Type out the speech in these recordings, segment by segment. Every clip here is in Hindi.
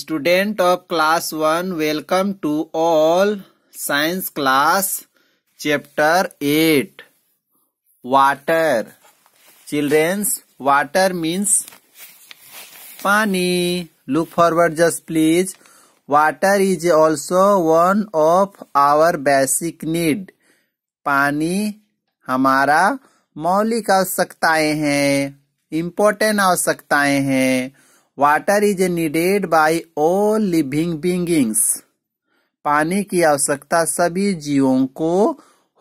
student of class one welcome to all science class chapter eight water childrens water means पानी look forward just please water is also one of our basic need पानी हमारा मौलिक आवश्यकताएं हैं इम्पोर्टेंट आवश्यकताएं हैं water is needed by all living beings पानी की आवश्यकता सभी जीवों को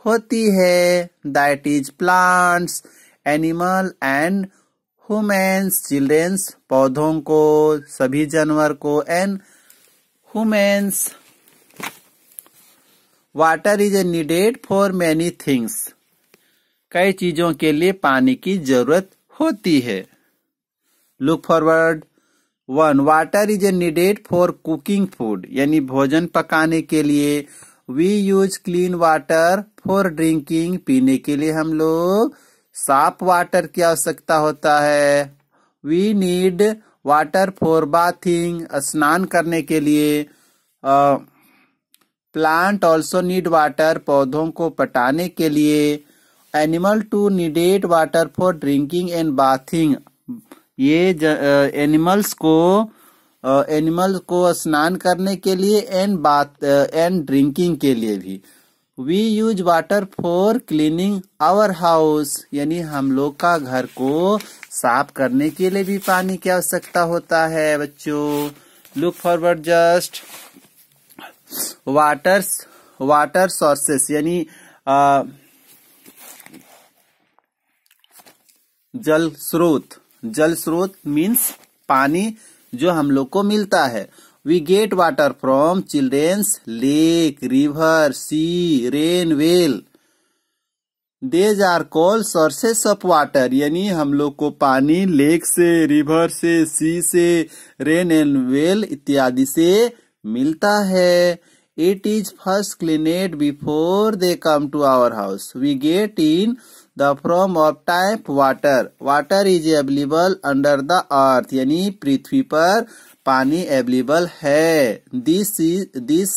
होती है that is plants animal and humans childrens पौधों को सभी जानवर को and humans water is needed for many things कई चीजों के लिए पानी की जरूरत होती है look forward one water is a needed for cooking food यानी भोजन पकाने के लिए we use clean water for drinking पीने के लिए हम लोग साफ वाटर की आवश्यकता होता है we need water for bathing स्नान करने के लिए प्लांट ऑल्सो नीड वाटर पौधों को पटाने के लिए animal too needed water for drinking and bathing ये एनिमल्स को एनिमल्स एनिमल को स्नान करने के लिए एंड बात एंड ड्रिंकिंग के लिए भी we use water for cleaning our house यानी हम लोग का घर को साफ करने के लिए भी पानी की आवश्यकता होता है बच्चों look forward just water water sources यानी जल स्रोत जल स्रोत मीन्स पानी जो हम लोग को मिलता है we get water from childrens lake river sea rain well these are call sources of water यानी हम लोग को पानी लेक से रिवर से सी से रेन एंड वेल इत्यादि से मिलता है it is first cleaned before they come to our house we get in the from of type water water is available under the earth यानी पृथ्वी पर पानी एवलेबल है this is this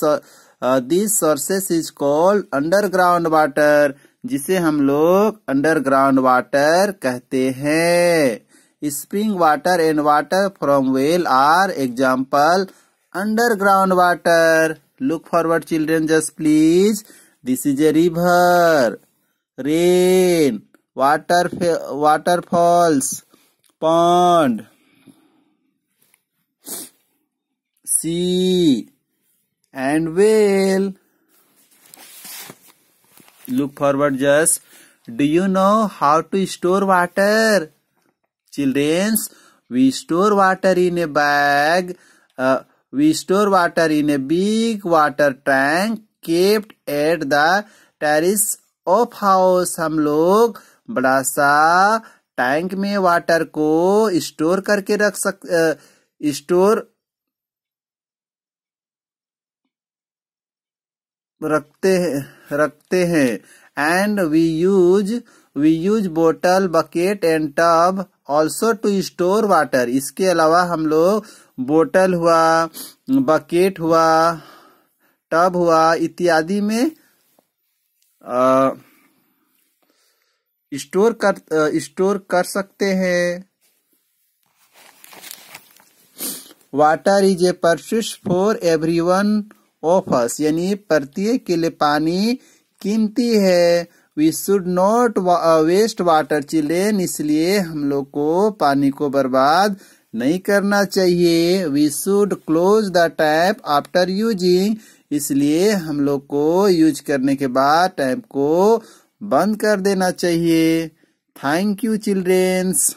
this sources is called underground water जिसे हम लोग अंडरग्राउंड वाटर कहते हैं spring water and water from well are example underground water look forward children just please this is a river rain water waterfalls pond sea and whale look forward just do you know how to store water children we store water in a bag uh, we store water in a big water tank kept at the terrace of house हम लोग बड़ा सा टैंक में वाटर को स्टोर करके रख सक स्टोर रखते हैं रखते हैं and we use we use bottle bucket and tub also to store water इसके अलावा हम लोग बोटल हुआ बकेट हुआ टब हुआ इत्यादि में स्टोर कर स्टोर कर सकते हैं water is a precious for every one of us यानी प्रत्येक के लिए पानी कीमती है we should not waste water children इसलिए हम लोग को पानी को बर्बाद नहीं करना चाहिए we should close the tap after using इसलिए हम लोग को यूज करने के बाद टैप को बंद कर देना चाहिए थैंक यू चिल्ड्रेंस